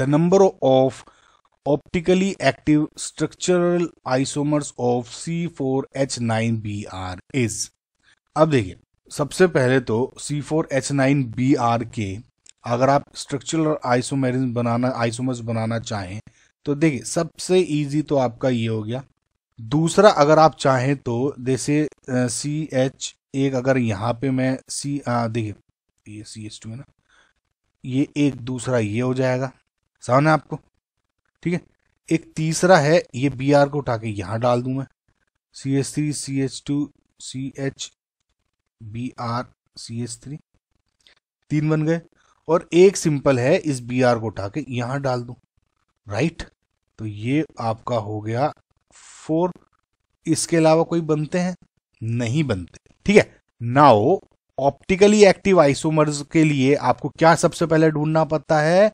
the number of optically active structural isomers of C4H9Br is अब देखिए सबसे पहले तो C4H9Br के अगर आप स्ट्रक्चरल आइसोमेरिन बनाना आइसोमर्स बनाना चाहें तो देखिए सबसे इजी तो आपका ये हो गया दूसरा अगर आप चाहें तो जैसे सी एच एक अगर यहाँ पे मैं सी देखिए ये सी एच टू है ना ये एक दूसरा ये हो जाएगा समझ आपको ठीक है एक तीसरा है ये बी आर को उठा के यहाँ डाल दू मैं C H three C H two C H B R C H three तीन बन गए और एक सिंपल है इस बी आर को उठा के यहाँ डाल दूं राइट तो ये आपका हो गया फोर इसके अलावा कोई बनते हैं नहीं बनते ठीक है नाउ ऑप्टिकली एक्टिव आइसोमर्स के लिए आपको क्या सबसे पहले ढूंढना पड़ता है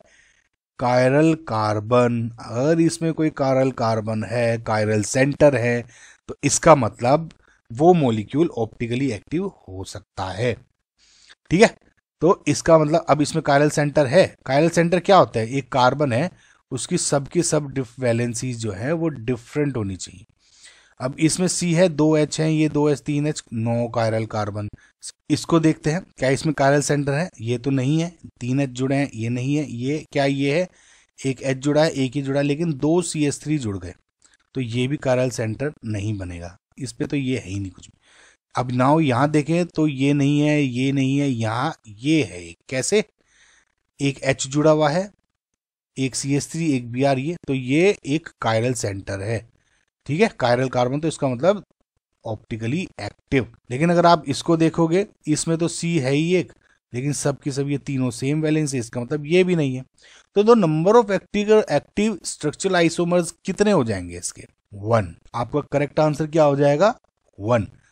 कायरल कार्बन अगर इसमें कोई कायरल कार्बन है कायरल सेंटर है तो इसका मतलब वो मोलिक्यूल ऑप्टिकली एक्टिव हो सकता है ठीक है तो इसका मतलब अब इसमें कायरल सेंटर है कायरल सेंटर क्या होता है एक कार्बन है उसकी सबकी सब डिफ सब वैलेंसीज जो है वो डिफरेंट होनी चाहिए अब इसमें सी है दो एच है ये दो एच तीन एच नो कायरल कार्बन इसको देखते हैं क्या इसमें कायरल सेंटर है ये तो नहीं है तीन एच जुड़े हैं ये नहीं है ये क्या ये है एक एच जुड़ा है एक ही जुड़ा है लेकिन दो सी एस थ्री जुड़ गए तो ये भी कायरल सेंटर नहीं बनेगा इस पर तो ये है ही नहीं कुछ भी अब नाव यहाँ देखें तो ये नहीं है ये नहीं है यहाँ ये है कैसे एक एच जुड़ा हुआ है एक सी एस थ्री एक बी आर ये तो ये एक कायरल सेंटर है ठीक है कायरल कार्बन तो इसका मतलब ऑप्टिकली एक्टिव लेकिन अगर आप इसको देखोगे इसमें तो सी है ही एक लेकिन सब सब ये तीनों सेम वैलेंस है इसका मतलब ये भी नहीं है तो दो number of active active structural isomers कितने हो जाएंगे इसके वन आपका करेक्ट आंसर क्या हो जाएगा वन